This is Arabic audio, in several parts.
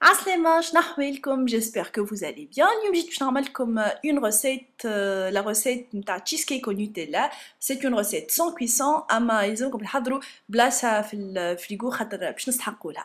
Assalamu alaikum, j'espère que vous allez bien. je Nous parle comme euh, une recette, euh, la recette de cheesecake au Nutella. C'est une recette sans cuisson. Ama, ma maison, comme le hadro, blasa, fil, euh, frigo, hadra, pchnus, hakula.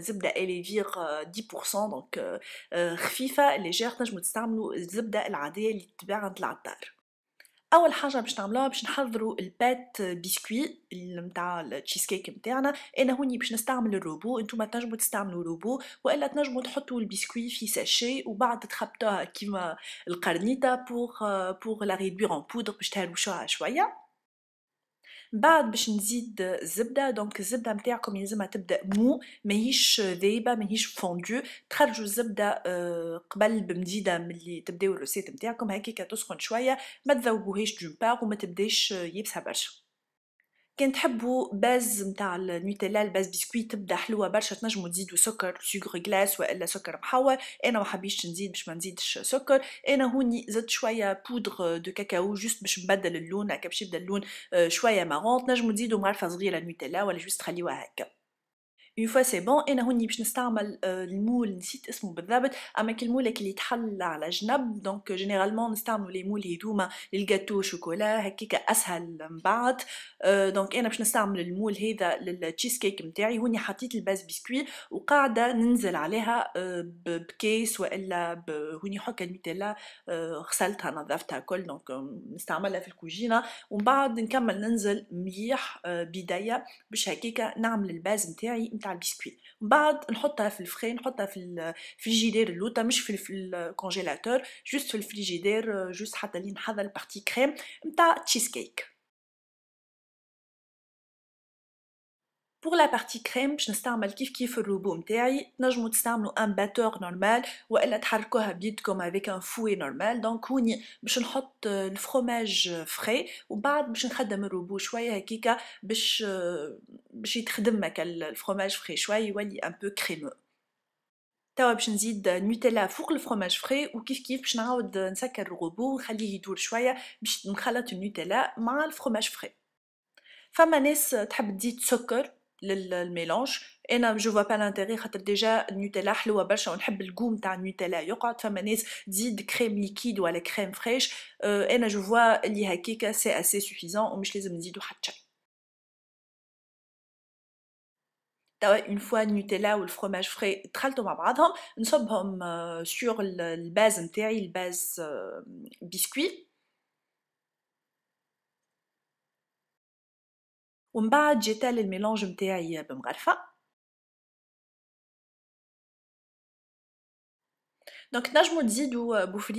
زبده اليفير 10% دونك خفيفه ليجير تنجموا تستعملوا الزبده العاديه اللي تتباع عند العطار اول حاجه باش نعملوها باش نحضروا البات بسكوي نتاع التشيز كيك نتاعنا انا هوني باش نستعمل الروبو انتم تنجموا تستعملوا روبو والا تنجموا تحطوا البسكوي في ساشي وبعد تخبطوها كيما القرنيطه بور بور لا ريدوير ان بودر باش تهلوشوها شويه من بعد باش نزيد الزبده دونك الزبده نتاعكم يلزمها تبدا مو ماهيش ذايبه ماهيش فوندو تخرجوا الزبده آه، قبل بمديده ملي تبداو الروسيت نتاعكم هكاك تسخن شويه ما تذوبوهاش دو بار وما تبداش يبسها برشا كان تحبوا باز نتاع النوتيلا الباز بسكوي تبدا حلوه برشا تنجموا تزيدوا سكر سكر غلاس والا سكر محور انا ما حبيتش نزيد باش ما نزيدش سكر انا هوني زدت شويه بودغ دو كاكاو جوست باش نبدل اللون هكا باش يبدا اللون آه، شويه مارون تنجموا تزيدوا معرفه صغيره نوتيلا ولا جوست تخليوها هكا اون فوا سي بون انا هوني باش نستعمل آه، المول نسيت اسمه بالضبط اما كالمولك اللي تحل على جنب دونك جينيرالمون نستعملوا لي مول هذوما للجاتو شوكولا هكاك اسهل من بعد دونك آه، انا باش نستعمل المول هذا للتشيز كيك نتاعي هوني حطيت الباز بسكوي وقاعده ننزل عليها آه، بكيس والا هوني حكا الميتيلا غسلتها نظفتها كل دونك نستعملها في الكوجينه ومن بعد نكمل ننزل مليح بدايه باش هكاك نعمل الباز نتاعي نتاع البسكويت بعد نحطها في الفري نحطها في الفريجيدير اللوطه مش في الكونجيلاتور جوست في الفريجيدير جوست حتى لين نحضر البارتي كريم نتاع تشيز كيك بور لا بارتي كريم باش نستعمل كيف كيف الروبو نتاعي تنجمو تستعملو ان باتور نورمال والا تحركوها بيدكم افيك ان فوي نورمال دونك هوني باش نحط الفرماج فري وبعد باش نخدم الروبو شويه هكيكا باش باش يتخدم هكا الفرماج فري شوي يولي ان بو كريمو توا باش نزيد نوتيلا فوق الفرماج فري وكيف كيف باش نعاود نسكر الغوبو ونخليه يدور شويه باش نخلط النوتيلا مع الفرماج فري فما ناس تحب تزيد سكر للميلانج انا جو فوا با لانتيغي خاطر ديجا النوتيلا حلوه برشا ونحب القوم تاع النوتيلا يقعد فما ناس تزيد كريم ليكيد ولا كريم فريش أه، انا جو فوا اللي هكيكا سي اسي سوفيزون ومش لازم نزيدو حتى شي une fois Nutella ou le fromage frais tralto nous sommes euh, sur le base le base euh, biscuit. On va le mélange de thé Donc, je me dis que je bouffe le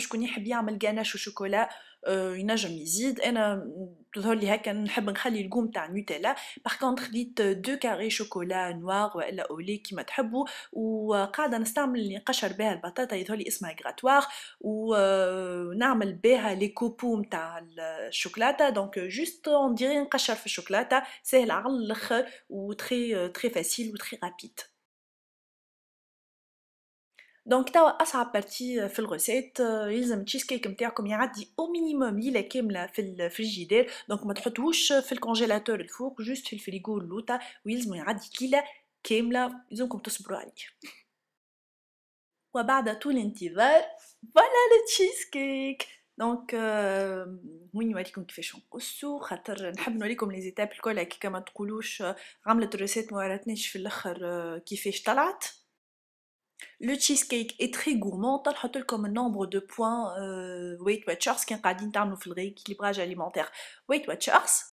je connais bien le ganache au chocolat, euh, il تظهر لي هكا نحب نخلي القوم تاع نوتيلا باغ كونتر خديت دو كاري شوكولا نوار والا اولي كيما تحبوا وقاعده نستعمل اللي نقشر بها البطاطا يظهر لي اسمها غراتوار ونعمل euh, بها لي كوبو نتاع الشوكولاته دونك جوست اون ديري نقشر في الشوكولاته سهل على الاخر وتري تري فاسيل وتري رابيد دونك توا اصعب بارتي في الغوسيت يلزم تشيز كيك نتاعكم يعدي او مينيموم ليله كامله في الفريجيدير دونك ما تحطوهوش في الكونجيلاتور الفوق جوست في الفريغو اللوطا ويلزم يعدي كيله كامله يلزمكم تصبروا عليه وبعد طول انتظار فوالا تشيز كيك دونك وين نوريكم كيفاش نقصو خاطر نحب نوريكم لي زيتاب الكل كما تقولوش عملت الريسيت ما في الاخر كيفاش طلعت le cheesecake est très gourmand tu as comme nombre de points euh, weight watchers qui est en le rééquilibrage alimentaire weight watchers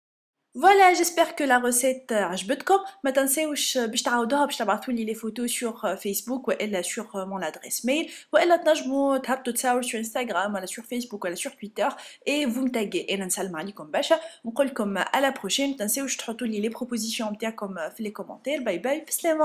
voilà, j'espère que la recette a euh, jbetkom. Maintenant, c'est où je t'aoudou, je t'abattou les photos sur euh, Facebook ou elle sur mon adresse mail ou elle t'as mon sur Instagram, elle sur Facebook, elle sur Twitter et vous me taguez. Et n'en salam alaikum bacha. On colle comme à la prochaine. Maintenant, c'est où je les propositions en comme les commentaires. Bye bye, bisous